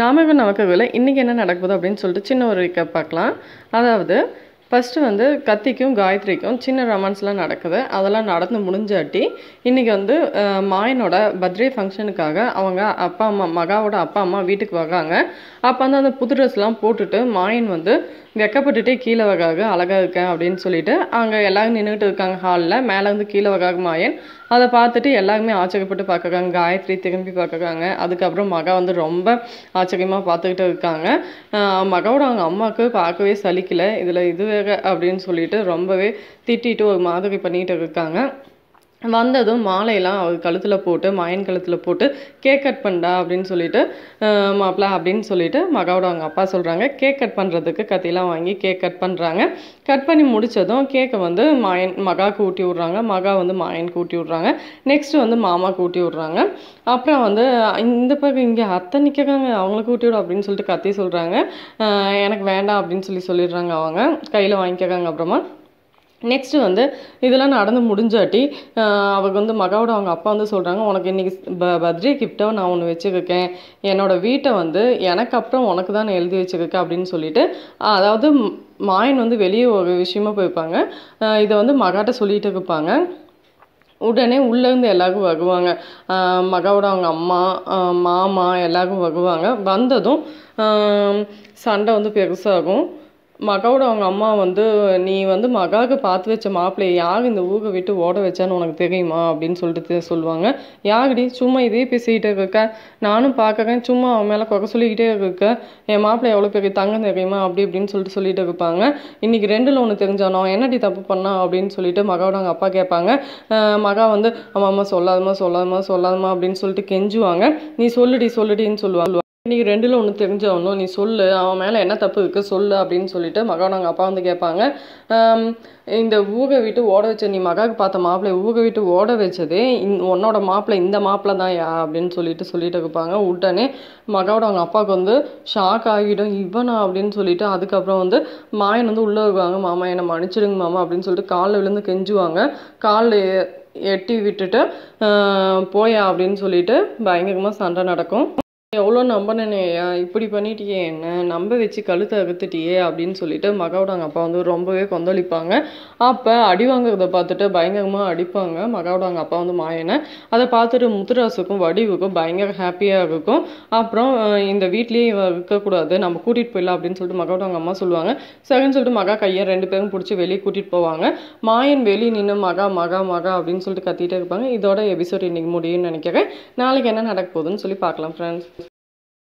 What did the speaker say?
நாம நமக்கு விலை இன்றைக்கி என்ன நடக்குது அப்படின்னு சொல்லிட்டு சின்ன ஒரு ரிக்கப் பார்க்கலாம் அதாவது ஃபஸ்ட்டு வந்து கத்திக்கும் காயத்ரிக்கும் சின்ன ரொமான்ஸ்லாம் நடக்குது அதெல்லாம் நடந்து முடிஞ்சாட்டி இன்றைக்கி வந்து மாயனோட பர்த்டே ஃபங்க்ஷனுக்காக அவங்க அப்பா அம்மா மகாவோட அப்பா அம்மா வீட்டுக்கு வகாங்க அப்போ வந்து அந்த புது ட்ரெஸ்லாம் போட்டுட்டு மாயன் வந்து வெக்கப்பட்டுட்டே கீழே வகாக அழகாக இருக்கேன் அப்படின்னு சொல்லிட்டு அங்கே எல்லோரும் நின்றுட்டு இருக்காங்க ஹாலில் மேலே வந்து கீழே வகாக மாயன் அதை பார்த்துட்டு எல்லாருமே ஆச்சரியப்பட்டு பார்க்குறாங்க காயத்ரி திரும்பி பார்க்குறாங்க அதுக்கப்புறம் மகா வந்து ரொம்ப ஆச்சரியமாக பார்த்துக்கிட்டு இருக்காங்க மகாவோட அவங்க அம்மாவுக்கு பார்க்கவே சலிக்கலை இதில் இதுவே அப்படின்னு சொல்லிட்டு ரொம்பவே திட்டிட்டு ஒரு மாதிரி பண்ணிட்டு இருக்காங்க வந்ததும் மாலையெல்லாம் அவ கழுத்தில் போட்டு மயன் கழுத்தில் போட்டு கேக் கட் பண்ணா அப்படின்னு சொல்லிட்டு மாப்பிள்ள அப்படின்னு சொல்லிட்டு மகாவோட அவங்க அப்பா சொல்கிறாங்க கேக் கட் பண்ணுறதுக்கு கத்திலாம் வாங்கி கேக் கட் பண்ணுறாங்க கட் பண்ணி முடித்ததும் கேக்கை வந்து மாயன் மகாவுக்கு ஊட்டி விட்றாங்க மகா வந்து மாயனுக்கு ஊட்டி விட்றாங்க நெக்ஸ்ட்டு வந்து மாமாவுக்கு ஊட்டி விட்றாங்க அப்புறம் வந்து இந்த பக்கம் இங்கே அத்தை நிற்கிறாங்க அவங்களுக்கு ஊட்டி விடும் அப்படின்னு சொல்லிட்டு கத்தி சொல்கிறாங்க எனக்கு வேண்டாம் அப்படின்னு சொல்லி சொல்லிடுறாங்க அவங்க கையில் வாங்கிக்கிறாங்க அப்புறமா நெக்ஸ்ட்டு வந்து இதெல்லாம் நடந்து முடிஞ்சாட்டி அவங்க வந்து மகாவோட அவங்க அப்பா வந்து சொல்கிறாங்க உனக்கு இன்றைக்கி ப பர்த்டே கிஃப்டாக நான் ஒன்று வச்சுருக்கேன் என்னோடய வீட்டை வந்து எனக்கு அப்புறம் உனக்கு தான் எழுதி வச்சுருக்கேன் அப்படின்னு சொல்லிட்டு அதாவது மாயன் வந்து வெளியே ஒரு விஷயமா போயிருப்பாங்க இதை வந்து மகாட்ட சொல்லிகிட்டு இருப்பாங்க உடனே உள்ளேருந்து எல்லாருக்கும் வகுவாங்க மகாவோட அவங்க அம்மா மாமா எல்லாருக்கும் வகுவாங்க வந்ததும் சண்டை வந்து பெருசாகும் மகாவோட அவங்க அம்மா வந்து நீ வந்து மகாவுக்கு பார்த்து வச்ச மாப்பிள்ளையை யார் இந்த ஊக விட்டு ஓட வச்சான்னு உனக்கு தெரியுமா அப்படின்னு சொல்லிட்டு சொல்லுவாங்க யாருடி சும்மா இதே பேசிக்கிட்டே இருக்க நானும் பார்க்குறேன் சும்மா அவன் மேலே குறை சொல்லிக்கிட்டே இருக்க என் மாப்பிள்ளை எவ்வளோ பெரிய தங்கம் தெரியுமா அப்படி இப்படின்னு சொல்லிட்டு சொல்லிட்டு இருப்பாங்க இன்னைக்கு ரெண்டில் ஒன்று தெரிஞ்சானோ என்னடி தப்பு பண்ணா அப்படின்னு சொல்லிட்டு மகாவோட அவங்க அப்பா கேட்பாங்க மகா வந்து அம்மா அம்மா சொல்லாதம்மா சொல்லாதம்மா சொல்லாதம்மா அப்படின்னு சொல்லிட்டு கெஞ்சுவாங்க நீ சொல்லுடி சொல்லுடின்னு சொல்லுவாங்க நீ ரெண்டில் ஒன்று தெரிஞ்சவனும் நீ சொல்லு அவன் மேலே என்ன தப்பு இருக்குது சொல்லு அப்படின்னு சொல்லிட்டு மகாவை நாங்கள் அப்பா வந்து கேட்பாங்க இந்த ஊக விட்டு ஓட வச்ச நீ மகாவுக்கு பார்த்த மாப்பிள்ளை ஊக விட்டு ஓட வச்சதே இந் உன்னோட மாப்பிள்ளை இந்த மாப்பிள்ளை தான் யா அப்படின்னு சொல்லிட்டு சொல்லிட்டு இருப்பாங்க உடனே மகாவோட அவங்க அப்பாவுக்கு வந்து ஷாக் ஆகிடும் இவனா அப்படின்னு சொல்லிட்டு அதுக்கப்புறம் வந்து மாயன் வந்து உள்ளே வருவாங்க மாமா என்னை மன்னிச்சிடுங்க மாமா அப்படின்னு சொல்லிட்டு காலில் விழுந்து கெஞ்சுவாங்க காலில் எட்டி விட்டுட்டு போயா அப்படின்னு சொல்லிட்டு பயங்கரமாக சண்டை நடக்கும் எவ்வளோ நம்பினேயா இப்படி பண்ணிட்டியே என்ன நம்ப வச்சு கழுத்தை அகத்துட்டியே அப்படின்னு சொல்லிட்டு மகாவோட அவங்க அப்பா வந்து ரொம்பவே கொந்தளிப்பாங்க அப்போ அடி வாங்குறத பார்த்துட்டு பயங்கரமாக அடிப்பாங்க மகாவோட அவங்க அப்பா வந்து மாயனை அதை பார்த்துட்டு முத்துராசுக்கும் வடிவுக்கும் பயங்கர ஹாப்பியாக இருக்கும் அப்புறம் இந்த வீட்லேயே இவன் இருக்கக்கூடாது நம்ம கூட்டிகிட்டு போயிடலாம் அப்படின்னு சொல்லிட்டு மகாவோட அம்மா சொல்லுவாங்க சரின்னு சொல்லிட்டு மகா கையை ரெண்டு பேரும் பிடிச்சி வெளியே கூட்டிகிட்டு போவாங்க மாயன் வெளியே நின்று மகா மகா மகா அப்படின்னு சொல்லிட்டு கத்திட்டே இருப்பாங்க இதோட எபிசோட் இன்னைக்கு முடியும்னு நினைக்கிறேன் நாளைக்கு என்ன நடக்க போகுதுன்னு சொல்லி பார்க்கலாம் ஃப்ரெண்ட்ஸ்